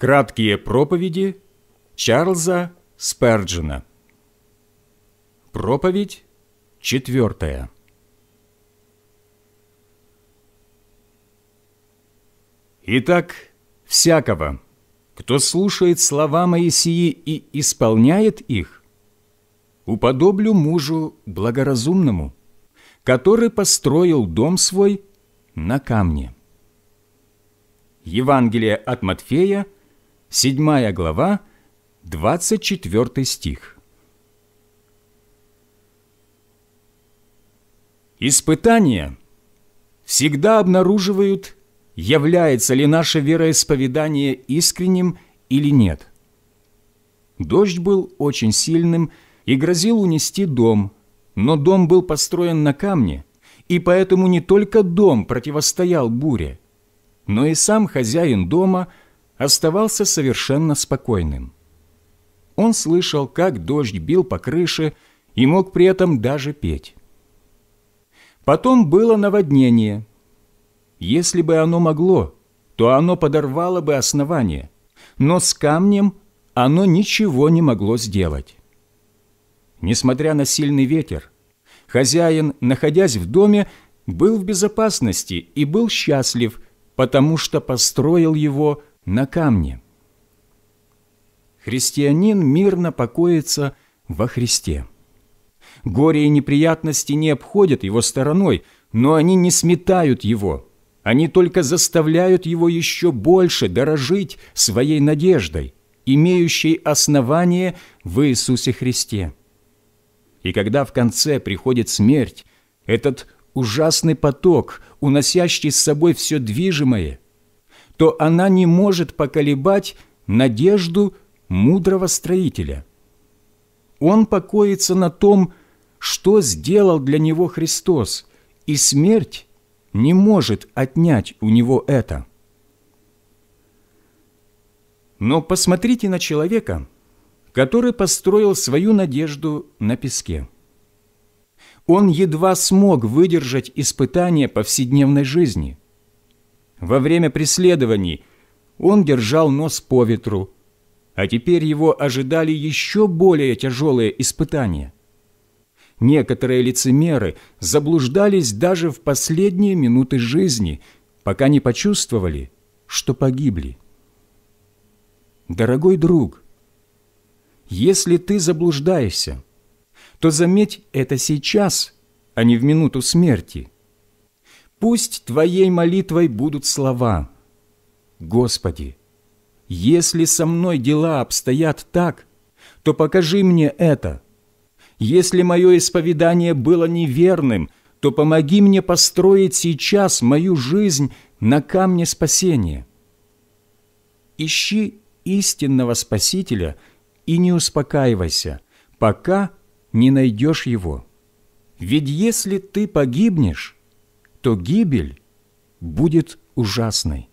Краткие проповеди Чарльза Сперджина Проповедь четвертая Итак, всякого, кто слушает слова Моисии и исполняет их, уподоблю мужу благоразумному, который построил дом свой на камне. Евангелие от Матфея – 7 глава, 24 стих. Испытания всегда обнаруживают, является ли наше вероисповедание искренним или нет. Дождь был очень сильным и грозил унести дом, но дом был построен на камне, и поэтому не только дом противостоял буре, но и сам хозяин дома – оставался совершенно спокойным. Он слышал, как дождь бил по крыше и мог при этом даже петь. Потом было наводнение. Если бы оно могло, то оно подорвало бы основание, но с камнем оно ничего не могло сделать. Несмотря на сильный ветер, хозяин, находясь в доме, был в безопасности и был счастлив, потому что построил его на камне. Христианин мирно покоится во Христе. Горе и неприятности не обходят его стороной, но они не сметают его. Они только заставляют его еще больше дорожить своей надеждой, имеющей основание в Иисусе Христе. И когда в конце приходит смерть, этот ужасный поток, уносящий с собой все движимое, то она не может поколебать надежду мудрого строителя. Он покоится на том, что сделал для него Христос, и смерть не может отнять у него это. Но посмотрите на человека, который построил свою надежду на песке. Он едва смог выдержать испытания повседневной жизни во время преследований он держал нос по ветру, а теперь его ожидали еще более тяжелые испытания. Некоторые лицемеры заблуждались даже в последние минуты жизни, пока не почувствовали, что погибли. Дорогой друг, если ты заблуждаешься, то заметь это сейчас, а не в минуту смерти – Пусть Твоей молитвой будут слова. Господи, если со мной дела обстоят так, то покажи мне это. Если мое исповедание было неверным, то помоги мне построить сейчас мою жизнь на камне спасения. Ищи истинного Спасителя и не успокаивайся, пока не найдешь его. Ведь если ты погибнешь, то гибель будет ужасной.